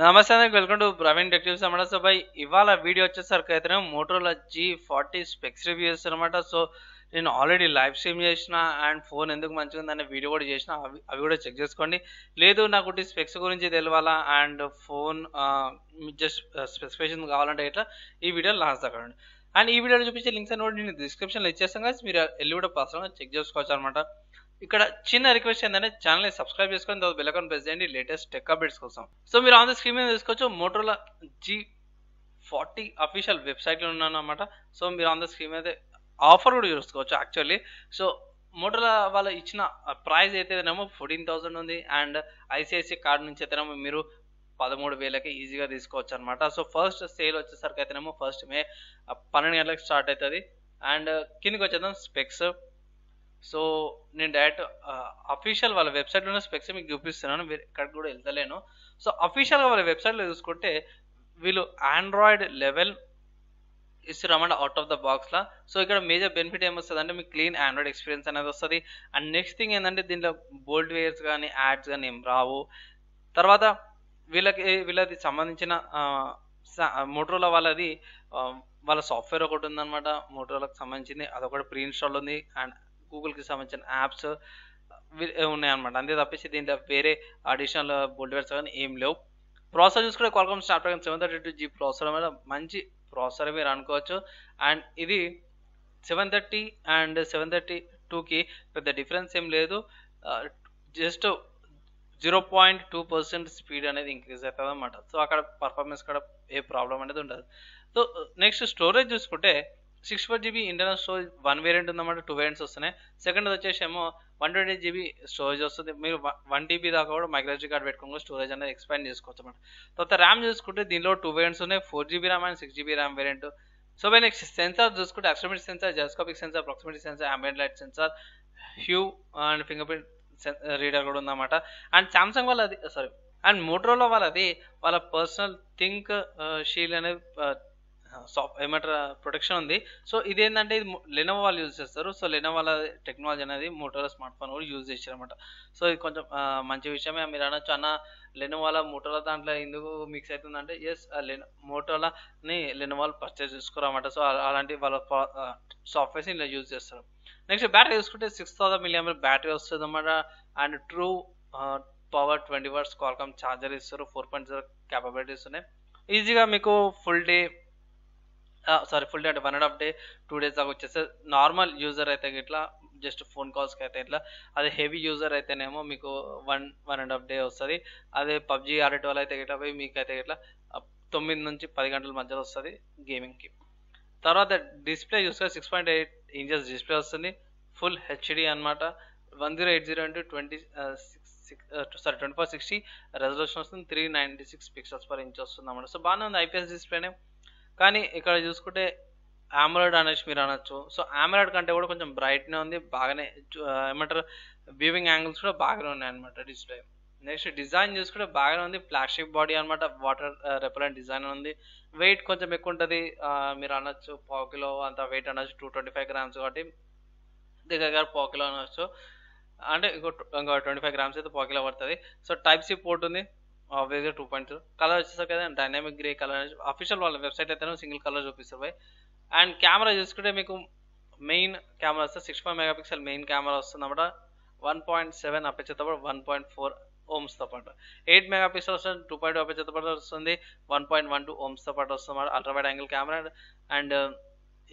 నమస్తే welcome to Praveen డెక్టివ్స్ అనమాట so by ఇవాళ వీడియో వచ్చేసరికి అయితే మోటోలో జీ ఫార్టీ స్పెక్స్ రివ్యూస్ అనమాట సో నేను ఆల్రెడీ లైవ్ స్ట్రీమ్ చేసిన అండ్ ఫోన్ ఎందుకు మంచిగా ఉందనే వీడియో కూడా చేసిన అవి అవి కూడా చెక్ చేసుకోండి లేదు నాకు స్పెక్స్ గురించి తెలవాలా అండ్ ఫోన్ జస్ట్ స్పెసిఫికేషన్ కావాలంటే ఇట్లా ఈ వీడియో లాస్ట్ దాకా అండ్ ఈ వీడియోలో చూపించే లింక్స్ అన్ని కూడా నేను డిస్క్రిప్షన్లో ఇచ్చేస్తాను కానీ మీరు వెళ్ళి కూడా పర్సనల్గా చెక్ చేసుకోవచ్చు అనమాట ఇక్కడ చిన్న రిక్వెస్ట్ ఏంటంటే ఛానల్ని సబ్స్క్రైబ్ చేసుకొని తర్వాత బెల్లకన్ ప్రెస్ చేయండి లేటెస్ట్ టెక్ అప్డేట్స్ కోసం సో మీరు ఆన్ ద స్క్రీన్ మీద తీసుకోవచ్చు మోటోలా జీ ఫార్టీ అఫీషియల్ వెబ్సైట్లో ఉన్నాను అనమాట సో మీరు ఆన్ ద స్క్రీన్ అయితే ఆఫర్ కూడా చూసుకోవచ్చు యాక్చువల్లీ సో మోటోలా వాళ్ళు ఇచ్చిన ప్రైస్ ఏమో ఫోర్టీన్ థౌసండ్ ఉంది అండ్ ఐసిఐసిఐ కార్డు నుంచి ఏమో మీరు పదమూడు వేలకి ఈజీగా తీసుకోవచ్చు అనమాట సో ఫస్ట్ సేల్ వచ్చేసరికి అయితేనేమో ఫస్ట్ మే పన్నెండు గంటలకు స్టార్ట్ అవుతుంది అండ్ కిందకి వచ్చేద్దాం స్పెక్స్ సో నేను డైరెక్ట్ అఫీషియల్ వాళ్ళ వెబ్సైట్లో ఉన్న స్పెక్స్ మీకు చూపిస్తున్నాను ఎక్కడికి కూడా వెళ్తలేను సో అఫీషియల్గా వాళ్ళ వెబ్సైట్లో చూసుకుంటే వీళ్ళు ఆండ్రాయిడ్ లెవెల్ ఇస్తున్నామండి అవుట్ ఆఫ్ ద బాక్స్లో సో ఇక్కడ మేజర్ బెనిఫిట్ ఏమొస్తుంది అంటే మీకు క్లీన్ ఆండ్రాయిడ్ ఎక్స్పీరియన్స్ అనేది వస్తుంది అండ్ నెక్స్ట్ థింగ్ ఏంటంటే దీంట్లో బోల్డ్ వేర్స్ కానీ యాడ్స్ కానీ ఏం రావు తర్వాత వీళ్ళకి వీళ్ళది సంబంధించిన మోటోల వాళ్ళది వాళ్ళ సాఫ్ట్వేర్ ఒకటి ఉందన్నమాట మోటోలకు సంబంధించింది అదొకటి ప్రీ ఇన్స్టాల్ ఉంది అండ్ గూగుల్కి సంబంధించిన యాప్స్ uh, ఉన్నాయన్నమాట అంతే తప్పేసి దీంట్లో వేరే అడిషనల్ బోల్డ్వేర్స్ కానీ ఏం లేవు ప్రాసెసర్ చూసుకుంటే start Snapdragon seven thirty two G processor మీద మంచి ప్రాసెసర్ మీరు అనుకోవచ్చు అండ్ ఇది seven thirty and seven thirty టూకి పెద్ద డిఫరెన్స్ ఏం లేదు just zero point two percent speed అనేది ఇంక్రీజ్ అవుతుంది అనమాట సో అక్కడ పర్ఫార్మెన్స్ కూడా ఏ ప్రాబ్లం అనేది ఉండదు సో నెక్స్ట్ స్టోరేజ్ చూసుకుంటే 6 GB internal storage one variant in the two variants of Sene. Second of the Cheshemo, 120 GB storage also the one DB the code of migration card wet congo storage and expand this So the RAM is could In load two variants on a 4 GB RAM and 6 GB RAM variant. So when next sensor just could accelerometer sensor, gyroscopic sensor, proximity sensor, ambient light sensor, hue and fingerprint uh, reader code on the matter. And Samsung will sorry, and Motorola will personal think uh, shield and soft ఏమంటారు protection ఉంది so ఇదేంటంటే ఇది Lenovo వాళ్ళు use చేస్తారు so Lenovo వాళ్ళ technology అనేది మోటోలో smart phone కూడా యూజ్ చేశారనమాట సో ఇది కొంచెం మంచి విషయమే మీరు అనొచ్చు అన్న లెనోవాల మోటోలా దాంట్లో ఎందుకు మిక్స్ అవుతుందంటే ఎస్ లెనో మోటోలాని లెనోవాల్ పర్చేస్ అనమాట సో అలాంటి వాళ్ళ సాఫ్ట్వేర్స్ ఇలా యూజ్ చేస్తారు నెక్స్ట్ బ్యాటరీ చూసుకుంటే సిక్స్ థౌసండ్ మిలియం బ్యాటరీ వస్తుంది అనమాట and true power twenty watts Qualcomm charger ఇస్తారు ఫోర్ పాయింట్ జీరో క్యాపబిలిటీస్ ఉన్నాయి ఈజీగా మీకు full day sorry full day అంటే one and half day two days దాకా వచ్చేస్తే నార్మల్ యూజర్ అయితే ఇట్లా జస్ట్ ఫోన్ కాల్స్కి అయితే ఇట్లా అదే హెవీ యూజర్ అయితేనేమో మీకు one one and half day వస్తుంది అదే పబ్జి ఆడేట వాళ్ళు అయితే ఇట్లా పోయి మీకు అయితే ఇట్లా తొమ్మిది నుంచి పది గంటల మధ్యలో వస్తుంది గేమింగ్కి తర్వాత డిస్ప్లే చూస్తే six point eight inches display వస్తుంది ఫుల్ హెచ్డి అనమాట one zero eight zero into twenty six sorry twenty four sixty resolution వస్తుంది three ninety six pixels per inch వస్తుంది అన్నమాట సో బాగానే ఉంది ఐపీఎస్ డిస్ప్లేనే కానీ ఇక్కడ చూసుకుంటే ఆమ్రాయిడ్ అనేసి మీరు అనొచ్చు సో ఆమ్రాయిడ్ కంటే కూడా కొంచెం బ్రైట్నే ఉంది బాగానే ఏమంటారు వ్యూవింగ్ యాంగిల్స్ కూడా బాగానే ఉన్నాయి అనమాట డిస్ప్లే నెక్స్ట్ డిజైన్ చూసుకుంటే బాగానే ఉంది ప్లాస్టిక్ బాడీ అనమాట వాటర్ రెపరెంట్ డిజైన్ ఉంది వెయిట్ కొంచెం ఎక్కువ ఉంటుంది మీరు అనొచ్చు పావు కిలో అంత వెయిట్ అనొచ్చు టూ ట్వంటీ ఫైవ్ గ్రామ్స్ కాబట్టి దగ్గర పావు కిలో అనొచ్చు అంటే ఇంకో ఇంకో ట్వంటీ ఫైవ్ గ్రామ్స్ అయితే పావు కిలో పడుతుంది సో టైప్ సి పోర్ట్ ఉంది ఆబ్వియస్గా టూ పాయింట్ కలర్ వచ్చేసరికి కదా డైనామిక్ గ్రే కలర్ అఫీషియల్ వాళ్ళ వెబ్సైట్ అయితే సింగిల్ కలర్ చూపిస్తారు బాయ్ అండ్ కెమెరా చూసుకుంటే మీకు మెయిన్ కెమెరా వస్తే six five megapixel main camera వస్తుంది అన్నమాట వన్ పాయింట్ సెవెన్ అప్పచేత పాటు వన్ పాయింట్ ఫోర్ ఓమ్స్తో పాటు ఎయిట్ మెగా పిక్సెల్ వస్తుంది టూ పాయింట్ అప్పచేత పాటు వస్తుంది వన్ పాయింట్ వన్ టూ ఓమ్స్తో పాటు వస్తుంది ultra wide angle camera and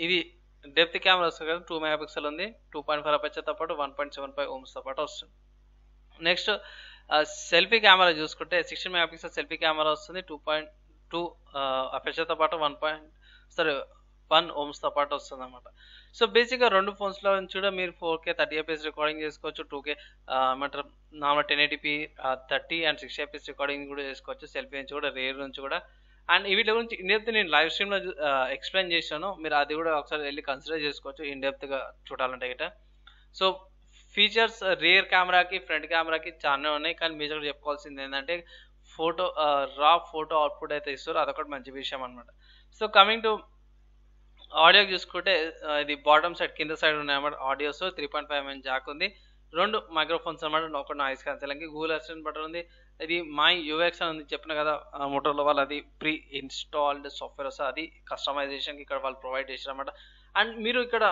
ఇది డెప్త్ కెమెరా వస్తుంది కదా టూ మెగా పిక్సెల్ ఉంది టూ పాయింట్ ఫైవ్ అప్పచేత పాటు వన్ పాయింట్ సెవెన్ ఫైవ్ ఓమ్స్తో పాటు వస్తుంది నెక్స్ట్ సెల్ఫీ కెమెరా చూసుకుంటే sixteen megapixel selfie camera వస్తుంది టూ పాయింట్ టూ అపేక్షతో పాటు వన్ పాయింట్ సారీ వన్ ఓమ్స్తో పాటు వస్తుంది అనమాట సో బేసిక్గా రెండు ఫోన్స్లో నుంచి కూడా మీరు four K thirty FPS recording చేసుకోవచ్చు టూ కే మటర్ normal ten eighty P thirty and sixty FPS recording కూడా చేసుకోవచ్చు సెల్ఫీ నుంచి కూడా రేర్ నుంచి కూడా అండ్ వీటి గురించి ఇన్ డెప్త్ నేను లైవ్ స్ట్రీమ్లో ఎక్స్ప్లెయిన్ చేశాను మీరు అది కూడా ఒకసారి వెళ్ళి కన్సిడర్ చేసుకోవచ్చు ఇన్ డెప్త్గా చూడాలంటే గిట సో ఫీచర్స్ రియర్ కెమెరాకి ఫ్రంట్ కెమెరాకి చాలా ఉన్నాయి కానీ మీ దగ్గర చెప్పుకోవాల్సింది ఏంటంటే ఫోటో రా ఫోటో అవుట్పుట్ అయితే ఇస్తారు అదొకటి మంచి విషయం అనమాట సో కమింగ్ టు ఆడియో చూసుకుంటే ఇది బాటమ్ సైడ్ కింద సైడ్ ఉన్నాయన్నమాట అనమాట audios three point five MM jack ఉంది రెండు మైక్రోఫోన్స్ అనమాట ఒక నాయిస్ క్యాన్సలింగ్కి గూగుల్ అసిస్టెంట్ బటన్ ఉంది ఇది మై యూఎక్స్ అని చెప్పిన కదా మోటార్లో వాళ్ళు అది ప్రీ ఇన్స్టాల్డ్ సాఫ్ట్వేర్ వస్తుంది అది కస్టమైజేషన్కి ఇక్కడ వాళ్ళు ప్రొవైడ్ చేశారు అనమాట అండ్ మీరు ఇక్కడ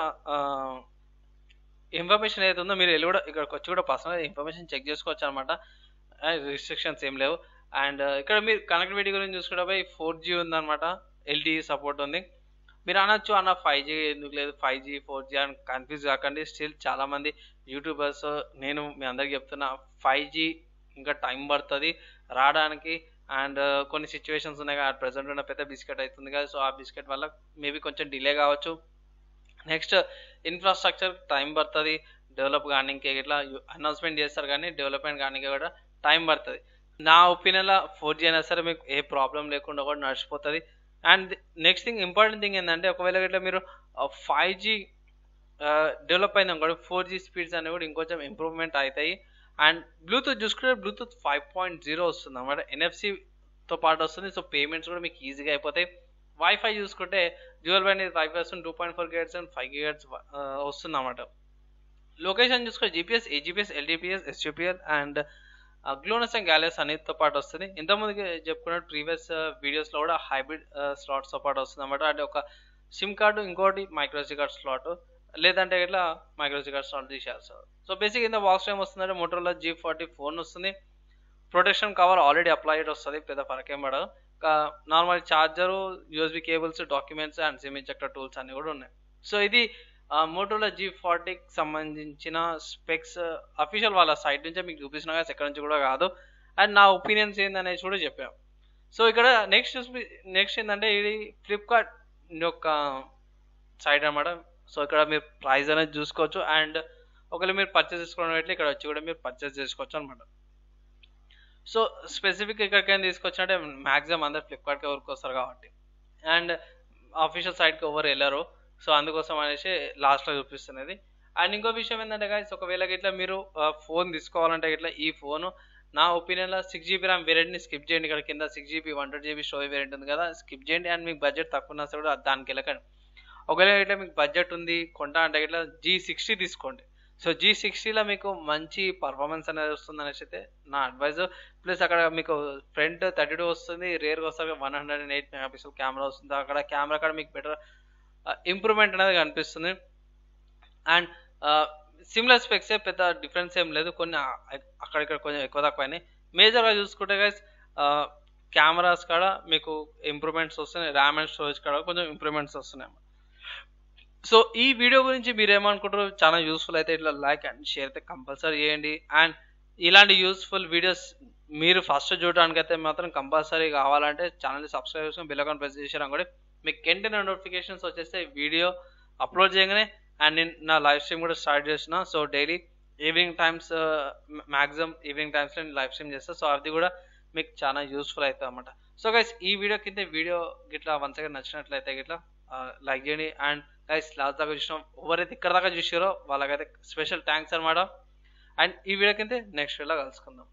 ఇన్ఫర్మేషన్ ఏదైతే ఉందో మీరు వెళ్ళి కూడా ఇక్కడికి వచ్చి కూడా పర్సనల్ ఇన్ఫర్మేషన్ చెక్ చేసుకోవచ్చు అనమాట రిస్ట్రిక్షన్స్ ఏం లేవు అండ్ uh, ఇక్కడ మీరు కనెక్టివిటీ గురించి చూసుకుంటే పోయి ఫోర్ జీ ఉందనమాట ఎల్టీఈ సపోర్ట్ ఉంది మీరు అనొచ్చు అన్న ఫైవ్ జీ ఎందుకు లేదు ఫైవ్ జీ ఫోర్ జీ అని కన్ఫ్యూజ్ కాకండి స్టిల్ చాలామంది యూట్యూబర్స్ నేను మీ అందరికి చెప్తున్నా ఫైవ్ జీ ఇంకా టైం పడుతుంది రావడానికి అండ్ uh, కొన్ని సిచ్యువేషన్స్ ఉన్నాయి అట్ ప్రజెంట్ ఉన్న పెద్ద బిస్కెట్ అవుతుంది కదా సో ఆ బిస్కెట్ వల్ల మేబీ కొంచెం డిలే కావచ్చు నెక్స్ట్ ఇన్ఫ్రాస్ట్రక్చర్ టైం పడుతుంది డెవలప్ కానీకి ఇట్లా అనౌన్స్మెంట్ చేస్తారు కానీ డెవలప్మెంట్ కానీకి కూడా టైం పడుతుంది నా ఒపీనియన్లో ఫోర్ జీ అయినా సరే మీకు ఏ ప్రాబ్లం లేకుండా కూడా నడిచిపోతుంది and next thing important thing ఏంటంటే ఒకవేళ ఇట్లా మీరు ఫైవ్ జీ డెవలప్ అయినా కూడా ఫోర్ జీ స్పీడ్స్ అనేవి కూడా ఇంకొంచెం ఇంప్రూవ్మెంట్ అవుతాయి అండ్ బ్లూటూత్ చూసుకుంటే బ్లూటూత్ ఫైవ్ పాయింట్ జీరో వస్తుంది అనమాట ఎన్ఎఫ్సితో పాటు వస్తుంది సో పేమెంట్స్ కూడా మీకు ఈజీగా అయిపోతాయి వైఫై చూసుకుంటే dual band five percent two point four గేట్స్ అండ్ ఫైవ్ వస్తుంది వస్తుందన్నమాట లొకేషన్ చూసుకుంటే జీపీఎస్ ఏజీపీఎస్ ఎల్డిపిఎస్ ఎస్యూపిఎల్ అండ్ గ్లోనస్ అండ్ గ్యాలెస్ అనేతో పాటు వస్తుంది ఇంతకుముందు చెప్పుకున్నట్టు ప్రీవియస్ వీడియోస్లో uh, కూడా హైబ్రిడ్ స్లాట్స్తో uh, పాటు వస్తుంది అనమాట అంటే ఒక సిమ్ కార్డు ఇంకోటి మైక్రోజీ కార్డ్ స్లాట్ లేదంటే ఇట్లా మైక్రోజీ కార్డ్ స్లాట్ తీసేస్తారు సో బేసిక్ ఇంత బాక్స్ ఏం వస్తుందంటే మోటోలో జీ ఫార్టీ ఫోన్ వస్తుంది ప్రొటెక్షన్ కవర్ ఆల్రెడీ అప్లైడ్ వస్తుంది పెద్ద ఫరకేం పడదు normal charger USB cables documents and SIM injector tools అన్నీ కూడా ఉన్నాయి సో ఇది మోటోలో జీ ఫార్టీకి సంబంధించిన స్పెక్స్ అఫీషియల్ వాళ్ళ సైట్ నుంచే మీకు చూపించిన కానీ ఎక్కడి నుంచి కూడా కాదు అండ్ నా ఒపీనియన్స్ ఏందనేది కూడా చెప్పాం సో ఇక్కడ నెక్స్ట్ నెక్స్ట్ ఏంటంటే ఇది ఫ్లిప్కార్ట్ యొక్క సైట్ అనమాట సో ఇక్కడ మీరు ప్రైస్ అనేది చూసుకోవచ్చు అండ్ ఒకవేళ మీరు పర్చేస్ చేసుకోవడం ఇక్కడ వచ్చి కూడా మీరు పర్చేస్ చేసుకోవచ్చు అనమాట సో స్పెసిఫిక్ ఎక్కడికైనా తీసుకొచ్చినట్టే మ్యాక్సిమం అందరు ఫ్లిప్కార్ట్కి ఎవరికి వస్తారు కాబట్టి అండ్ అఫీషియల్ సైట్కి ఎవరు వెళ్ళరు సో అందుకోసం అనేసి లాస్ట్లో చూపిస్తున్నది అండ్ ఇంకో విషయం ఏంటంటే గాయస్ ఒకవేళ ఇట్లా మీరు ఫోన్ తీసుకోవాలంటే ఇట్లా ఈ ఫోను నా ఒపీనియన్లో సిక్స్ జీబీ ర్యామ్ వేరియంట్ని స్కిప్ చేయండి ఇక్కడ కింద six GB one two GB స్టోరీ వేరియంట్ ఉంది కదా స్కిప్ చేయండి అండ్ మీకు బడ్జెట్ తక్కువ ఉన్నా సరే దానికి వెళ్ళకండి ఒకవేళ ఇట్లా మీకు బడ్జెట్ ఉంది కొంటా అంటే ఇట్లా జీ సిక్స్టీ తీసుకోండి సో జీ సిక్స్టీలో మీకు మంచి పర్ఫార్మెన్స్ అనేది వస్తుంది అనేసి అయితే నా అడ్వైజ్ ప్లస్ అక్కడ మీకు ఫ్రంట్ థర్టీ టూ వస్తుంది రేర్గా వస్తుంది one hundred and eight megapixel camera వస్తుంది అక్కడ కెమెరా కూడా మీకు బెటర్ ఇంప్రూవ్మెంట్ uh, అనేది కనిపిస్తుంది అండ్ సిమిలర్ స్పెక్సే పెద్ద డిఫరెన్స్ ఏం లేదు కొన్ని uh, అక్కడిక్కడ కొంచెం ఎక్కువ అయినాయి మేజర్గా చూసుకుంటే గైస్ కెమెరాస్ uh, కాడ మీకు ఇంప్రూవ్మెంట్స్ వస్తున్నాయి ర్యామ్ అండ్ స్టోరేజ్ కూడా కొంచెం ఇంప్రూవ్మెంట్స్ వస్తున్నాయి సో ఈ వీడియో గురించి మీరు ఏమనుకుంటారు చాలా యూస్ఫుల్ అయితే ఇట్లా లైక్ అండ్ షేర్ అయితే కంపల్సరీ చేయండి అండ్ ఇలాంటి యూస్ఫుల్ వీడియోస్ మీరు ఫస్ట్ చూడడానికి అయితే మాత్రం కంపల్సరీ కావాలంటే ఛానల్ని సబ్స్క్రైబ్ చేసుకుని బిల్లకాన్ ప్రెస్ చేసాం కూడా మీకు కెంటైన నోటిఫికేషన్స్ వచ్చేస్తే వీడియో అప్లోడ్ చేయగానే అండ్ నేను నా లైవ్ స్ట్రీమ్ కూడా స్టార్ట్ చేసిన so daily evening times maximum evening టైమ్స్లో నేను లైవ్ స్ట్రీమ్ చేస్తాను సో అది కూడా మీకు చాలా యూస్ఫుల్ అవుతుంది అనమాట సో గైస్ ఈ వీడియో కింద వీడియో గిట్లా వన్ సెకండ్ నచ్చినట్లయితే గిట్లా లైక్ uh, చేయండి అండ్ గైస్ లాస్ట్ దాకా చూసినాం ఎవరైతే ఇక్కడ దాకా చూసారో వాళ్ళకైతే స్పెషల్ థ్యాంక్స్ అనమాట అండ్ ఈ వీడియో అయితే నెక్స్ట్ వీడియోలో కలుసుకుందాం